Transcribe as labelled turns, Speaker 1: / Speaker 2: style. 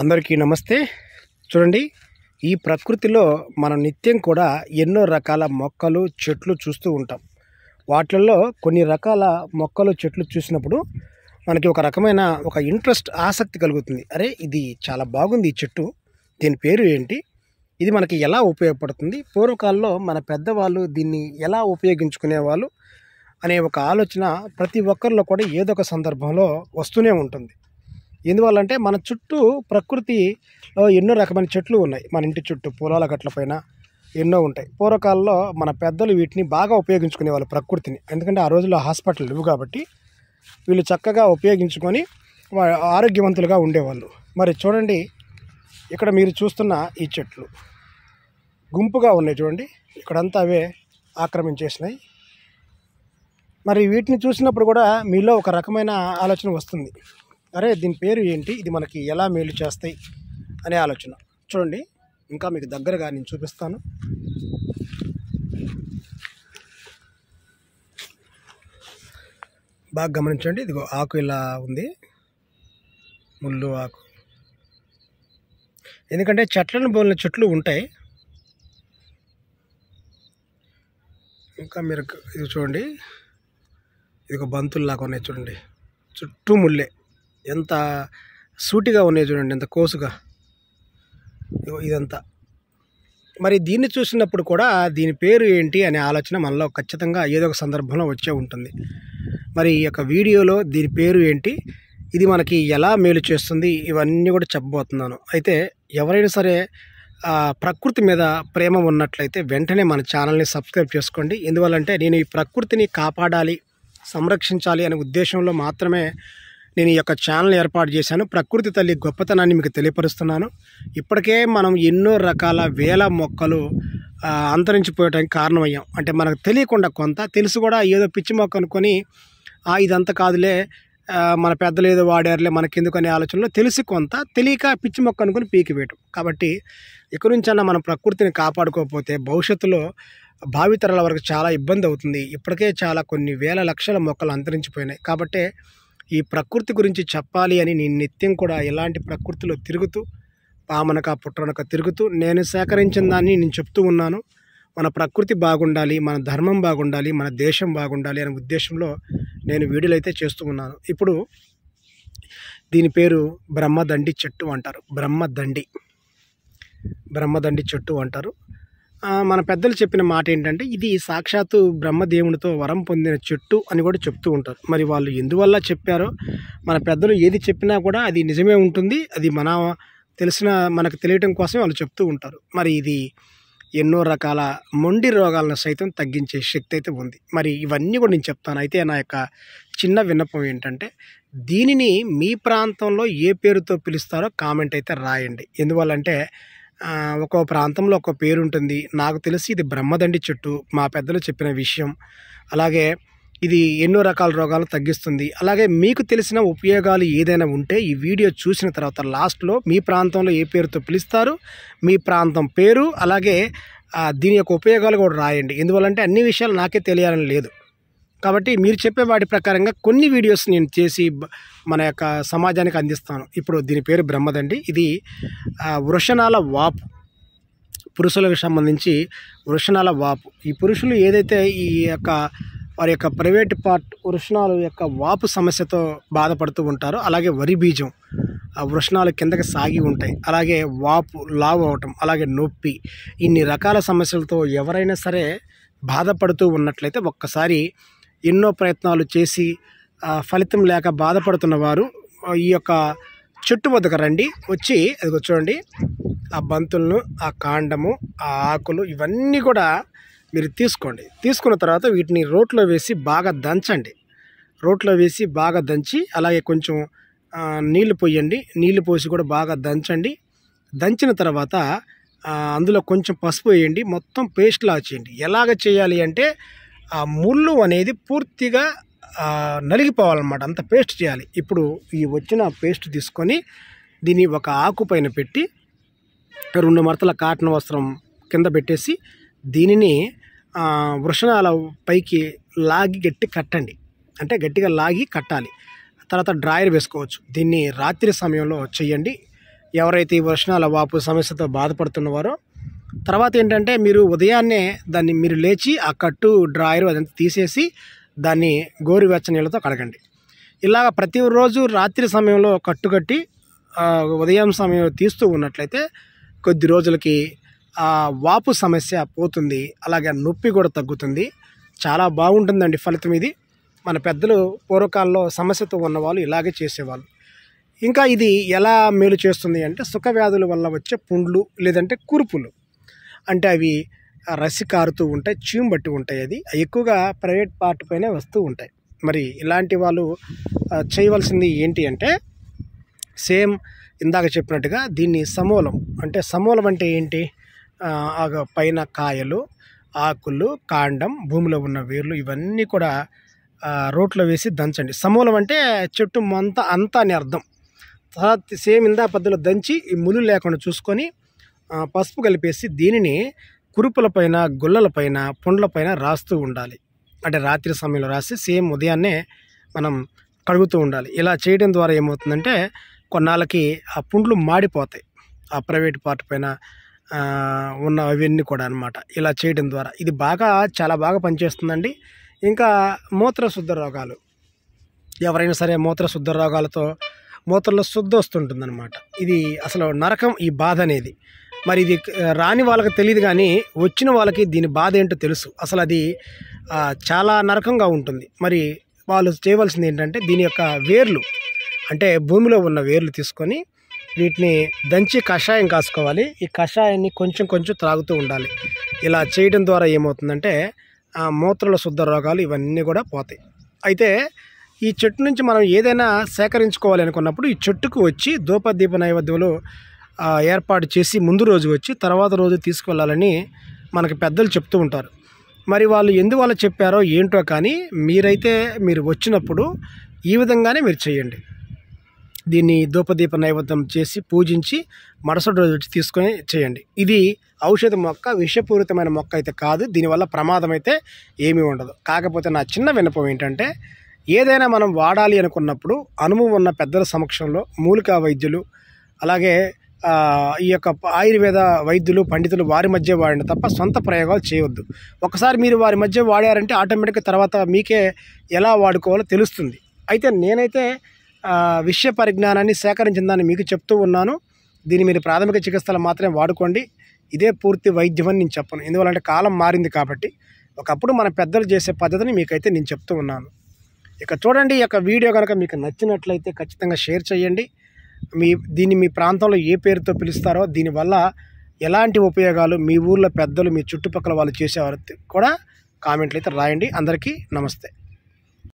Speaker 1: అందరికీ నమస్తే చూడండి ఈ ప్రకృతిలో మనం నిత్యం కూడా ఎన్నో రకాల మొక్కలు చెట్లు చూస్తూ ఉంటాం వాటిల్లో కొన్ని రకాల మొక్కలు చెట్లు చూసినప్పుడు మనకి ఒక రకమైన ఒక ఇంట్రెస్ట్ ఆసక్తి కలుగుతుంది అరే ఇది చాలా బాగుంది ఈ చెట్టు దీని పేరు ఏంటి ఇది మనకి ఎలా ఉపయోగపడుతుంది పూర్వకాలంలో మన పెద్దవాళ్ళు దీన్ని ఎలా ఉపయోగించుకునేవాళ్ళు అనే ఒక ఆలోచన ప్రతి ఒక్కరిలో కూడా ఏదో ఒక సందర్భంలో వస్తూనే ఉంటుంది ఎందువల్ల అంటే మన చుట్టూ ప్రకృతి ఎన్నో రకమైన చెట్లు ఉన్నాయి మన ఇంటి చుట్టూ పొలాల గట్ల పైన ఎన్నో ఉంటాయి పూర్వకాలంలో మన పెద్దలు వీటిని బాగా ఉపయోగించుకునేవాళ్ళు ప్రకృతిని ఎందుకంటే ఆ రోజుల్లో హాస్పిటల్ లేవు కాబట్టి వీళ్ళు చక్కగా ఉపయోగించుకొని ఆరోగ్యవంతులుగా ఉండేవాళ్ళు మరి చూడండి ఇక్కడ మీరు చూస్తున్న ఈ చెట్లు గుంపుగా ఉన్నాయి చూడండి ఇక్కడంతా అవే ఆక్రమించేసినాయి మరి వీటిని చూసినప్పుడు కూడా మీలో ఒక రకమైన ఆలోచన వస్తుంది అరే దీని పేరు ఏంటి ఇది మనకి ఎలా మేలు చేస్తాయి అనే ఆలోచన చూడండి ఇంకా మీకు దగ్గరగా నేను చూపిస్తాను బాగా గమనించండి ఇదిగో ఆకు ఇలా ఉంది ముళ్ళు ఆకు ఎందుకంటే చెట్లను బోలిన చెట్లు ఉంటాయి ఇంకా మీరు ఇది చూడండి ఇది ఒక బంతుల్లాగా ఉన్నాయి చూడండి చుట్టూ ముళ్ళే ఎంత సూటిగా ఉన్నాయి చూడండి ఎంత కోసుగా ఇదంతా మరి దీన్ని చూసినప్పుడు కూడా దీని పేరు ఏంటి అనే ఆలోచన మనలో ఖచ్చితంగా ఏదో ఒక సందర్భంలో వచ్చే ఉంటుంది మరి ఈ యొక్క వీడియోలో దీని పేరు ఏంటి ఇది మనకి ఎలా మేలు చేస్తుంది ఇవన్నీ కూడా చెప్పబోతున్నాను అయితే ఎవరైనా సరే ప్రకృతి మీద ప్రేమ ఉన్నట్లయితే వెంటనే మన ఛానల్ని సబ్స్క్రైబ్ చేసుకోండి ఎందువల్లంటే నేను ఈ ప్రకృతిని కాపాడాలి సంరక్షించాలి అనే ఉద్దేశంలో మాత్రమే నేను ఈ యొక్క ఛానల్ ఏర్పాటు చేశాను ప్రకృతి తల్లి గొప్పతనాన్ని మీకు తెలియపరుస్తున్నాను ఇప్పటికే మనం ఎన్నో రకాల వేల మొక్కలు అంతరించిపోయడానికి కారణమయ్యాం అంటే మనకు తెలియకుండా కొంత తెలుసు కూడా ఏదో పిచ్చి మొక్క అనుకొని ఆ ఇదంతా కాదులే మన పెద్దలు ఏదో వాడారులే మనకెందుకు అనే ఆలోచనలో తెలిసి కొంత తెలియక పిచ్చి మొక్క అనుకుని వేయటం కాబట్టి ఇక్కడి నుంచన్నా మనం ప్రకృతిని కాపాడుకోకపోతే భవిష్యత్తులో భావితరాల వరకు చాలా ఇబ్బంది అవుతుంది ఇప్పటికే చాలా కొన్ని వేల లక్షల మొక్కలు అంతరించిపోయినాయి కాబట్టి ఈ ప్రకృతి గురించి చెప్పాలి అని నేను నిత్యం కూడా ఇలాంటి ప్రకృతిలో తిరుగుతూ పామనక పుట్టనక తిరుగుతూ నేను సేకరించిన దాన్ని నేను చెప్తూ ఉన్నాను మన ప్రకృతి బాగుండాలి మన ధర్మం బాగుండాలి మన దేశం బాగుండాలి అనే ఉద్దేశంలో నేను వీడియోలు అయితే చేస్తూ ఉన్నాను ఇప్పుడు దీని పేరు బ్రహ్మదండి చెట్టు అంటారు బ్రహ్మదండి బ్రహ్మదండి చెట్టు అంటారు మన పెద్దలు చెప్పిన మాట ఏంటంటే ఇది సాక్షాత్తు బ్రహ్మదేవునితో వరం పొందిన చెట్టు అని కూడా చెప్తూ ఉంటారు మరి వాళ్ళు ఎందువల్ల చెప్పారో మన పెద్దలు ఏది చెప్పినా కూడా అది నిజమే ఉంటుంది అది మన తెలిసిన మనకు తెలియటం కోసం వాళ్ళు చెప్తూ ఉంటారు మరి ఇది ఎన్నో రకాల మొండి రోగాలను సైతం తగ్గించే శక్తి అయితే ఉంది మరి ఇవన్నీ కూడా నేను చెప్తాను అయితే నా యొక్క చిన్న విన్నపం ఏంటంటే దీనిని మీ ప్రాంతంలో ఏ పేరుతో పిలుస్తారో కామెంట్ అయితే రాయండి ఎందువల్లంటే ఒక్కో ప్రాంతంలో ఒక్కో పేరు ఉంటుంది నాకు తెలిసి ఇది బ్రహ్మదండి చెట్టు మా పెద్దలు చెప్పిన విషయం అలాగే ఇది ఎన్నో రకాల రోగాలు తగ్గిస్తుంది అలాగే మీకు తెలిసిన ఉపయోగాలు ఏదైనా ఉంటే ఈ వీడియో చూసిన తర్వాత లాస్ట్లో మీ ప్రాంతంలో ఏ పేరుతో పిలుస్తారు మీ ప్రాంతం పేరు అలాగే దీని యొక్క ఉపయోగాలు కూడా రాయండి ఎందువల్లంటే అన్ని విషయాలు నాకే తెలియాలని లేదు కాబట్టి మీరు చెప్పే వాటి ప్రకారంగా కొన్ని వీడియోస్ నేను చేసి మన యొక్క సమాజానికి అందిస్తాను ఇప్పుడు దీని పేరు బ్రహ్మదండి ఇది వృషణాల వాపు పురుషులకు సంబంధించి వృషణాల వాపు ఈ పురుషులు ఏదైతే ఈ యొక్క వారి యొక్క ప్రైవేట్ పార్ట్ వృషణాల యొక్క వాపు సమస్యతో బాధపడుతూ ఉంటారో అలాగే వరి బీజం ఆ వృషణాలు కిందకి సాగి ఉంటాయి అలాగే వాపు లావు అవటం అలాగే నొప్పి ఇన్ని రకాల సమస్యలతో ఎవరైనా సరే బాధపడుతూ ఉన్నట్లయితే ఒక్కసారి ఎన్నో ప్రయత్నాలు చేసి ఫలితం లేక బాధపడుతున్న వారు ఈ యొక్క చెట్టు వద్దకు రండి వచ్చి అది చూడండి ఆ బంతులను ఆ కాండము ఆ ఆకులు ఇవన్నీ కూడా మీరు తీసుకోండి తీసుకున్న తర్వాత వీటిని రోట్లో వేసి బాగా దంచండి రోట్లో వేసి బాగా దంచి అలాగే కొంచెం నీళ్లు పోయండి నీళ్లు పోసి కూడా బాగా దంచండి దంచిన తర్వాత అందులో కొంచెం పసుపు వేయండి మొత్తం పేస్ట్లా చేయండి ఎలాగ చేయాలి అంటే ఆ ముళ్ళు అనేది పూర్తిగా నలిగిపోవాలన్నమాట అంత పేస్ట్ చేయాలి ఇప్పుడు ఈ వచ్చిన పేస్ట్ తీసుకొని దీన్ని ఒక ఆకు పైన పెట్టి రెండు మరతల కాటన్ వస్త్రం కింద పెట్టేసి దీనిని వృషణాల పైకి లాగి గట్టి కట్టండి అంటే గట్టిగా లాగి కట్టాలి తర్వాత డ్రాయర్ వేసుకోవచ్చు దీన్ని రాత్రి సమయంలో చేయండి ఎవరైతే ఈ వృషణాల వాపు సమస్యతో బాధపడుతున్నవారో తర్వాత ఏంటంటే మీరు ఉదయాన్నే దాన్ని మీరు లేచి ఆ కట్టు డ్రాయర్ అదంతా తీసేసి దాన్ని గోరువెచ్చ నీళ్ళతో కడగండి ఇలాగ ప్రతిరోజు రాత్రి సమయంలో కట్టు కట్టి ఉదయం సమయంలో తీస్తూ ఉన్నట్లయితే కొద్ది రోజులకి ఆ వాపు సమస్య పోతుంది అలాగే నొప్పి కూడా తగ్గుతుంది చాలా బాగుంటుందండి ఫలితం ఇది మన పెద్దలు పూర్వకాలంలో సమస్యతో ఉన్నవాళ్ళు ఇలాగే చేసేవాళ్ళు ఇంకా ఇది ఎలా మేలు చేస్తుంది అంటే సుఖవ్యాధుల వల్ల వచ్చే పుండ్లు లేదంటే కూర్పులు అంటే అవి రసి కారుతూ ఉంటాయి చీము బట్టి ఉంటాయి అది ఎక్కువగా ప్రైవేట్ పార్ట్ పైనే వస్తూ ఉంటాయి మరి ఇలాంటి వాళ్ళు చేయవలసింది ఏంటి అంటే సేమ్ ఇందాక చెప్పినట్టుగా దీన్ని సమూలం అంటే సమూలం అంటే ఏంటి పైన కాయలు ఆకులు కాండం భూమిలో ఉన్న వేర్లు ఇవన్నీ కూడా రోట్లో వేసి దంచండి సమూలం అంటే చెట్టు అంతా అంతా అని అర్థం తర్వాత సేమ్ ఇందా పద్ధతిలో దంచి ఈ ములు లేకుండా చూసుకొని పసుపు కలిపేసి దీనిని కురుపులపైన గుల్లలపైన పైన రాస్తూ ఉండాలి అంటే రాత్రి సమయంలో రాసి సేమ్ ఉదయాన్నే మనం కడుగుతూ ఉండాలి ఇలా చేయడం ద్వారా ఏమవుతుందంటే కొన్నాళ్ళకి ఆ పుండ్లు మాడిపోతాయి ఆ ప్రైవేట్ పార్ట్ పైన ఉన్న అవన్నీ కూడా అనమాట ఇలా చేయడం ద్వారా ఇది బాగా చాలా బాగా పనిచేస్తుందండి ఇంకా మూత్రశుద్ధ రోగాలు ఎవరైనా సరే మూత్రశుద్ధ రోగాలతో మూత్రంలో శుద్ధి వస్తుంటుందన్నమాట ఇది అసలు నరకం ఈ బాధ అనేది మరి ఇది రాని వాళ్ళకి తెలియదు కానీ వచ్చిన వాళ్ళకి దీని బాధ ఏంటో తెలుసు అసలు అది చాలా నరకంగా ఉంటుంది మరి వాళ్ళు చేయవలసింది ఏంటంటే దీని యొక్క వేర్లు అంటే భూమిలో ఉన్న వేర్లు తీసుకొని వీటిని దంచి కషాయం కాసుకోవాలి ఈ కషాయాన్ని కొంచెం కొంచెం త్రాగుతూ ఉండాలి ఇలా చేయడం ద్వారా ఏమవుతుందంటే మూత్రల శుద్ధ రోగాలు ఇవన్నీ కూడా పోతాయి అయితే ఈ చెట్టు నుంచి మనం ఏదైనా సేకరించుకోవాలి అనుకున్నప్పుడు ఈ చెట్టుకు వచ్చి దూపదీప నైవేద్యంలో ఏర్పాటు చేసి ముందు రోజు వచ్చి తర్వాత రోజు తీసుకువెళ్ళాలని మనకి పెద్దలు చెప్తూ ఉంటారు మరి వాళ్ళు ఎందువల్ల చెప్పారో ఏంటో కానీ మీరైతే మీరు వచ్చినప్పుడు ఈ విధంగానే మీరు చేయండి దీన్ని దూపదీప నైవేద్యం చేసి పూజించి మరుసటి రోజు వచ్చి తీసుకొని చేయండి ఇది ఔషధ మొక్క విషపూరితమైన మొక్క అయితే కాదు దీనివల్ల ప్రమాదం అయితే ఏమీ ఉండదు కాకపోతే నా చిన్న వినపం ఏంటంటే ఏదైనా మనం వాడాలి అనుకున్నప్పుడు అనుభవం ఉన్న పెద్దల సమక్షంలో మూలికా వైద్యులు అలాగే ఈ యొక్క ఆయుర్వేద వైద్యులు పండితులు వారి మధ్య వాడిన తప్ప సొంత ప్రయోగాలు చేయవద్దు ఒకసారి మీరు వారి మధ్య వాడారంటే ఆటోమేటిక్గా తర్వాత మీకే ఎలా వాడుకోవాలో తెలుస్తుంది అయితే నేనైతే విషయ పరిజ్ఞానాన్ని సేకరించిందని మీకు చెప్తూ ఉన్నాను దీన్ని మీరు ప్రాథమిక చికిత్సలు మాత్రమే వాడుకోండి ఇదే పూర్తి వైద్యం అని నేను చెప్పను ఎందువల్లంటే కాలం మారింది కాబట్టి ఒకప్పుడు మన పెద్దలు చేసే పద్ధతిని మీకైతే నేను చెప్తూ ఉన్నాను ఇక చూడండి ఈ యొక్క వీడియో కనుక మీకు నచ్చినట్లయితే ఖచ్చితంగా షేర్ చేయండి మీ దీన్ని మీ ప్రాంతంలో ఏ పేరుతో పిలుస్తారో దీనివల్ల ఎలాంటి ఉపయోగాలు మీ ఊర్లో పెద్దలు మీ చుట్టుపక్కల వాళ్ళు చేసేవారు కూడా కామెంట్లు అయితే రాయండి అందరికీ నమస్తే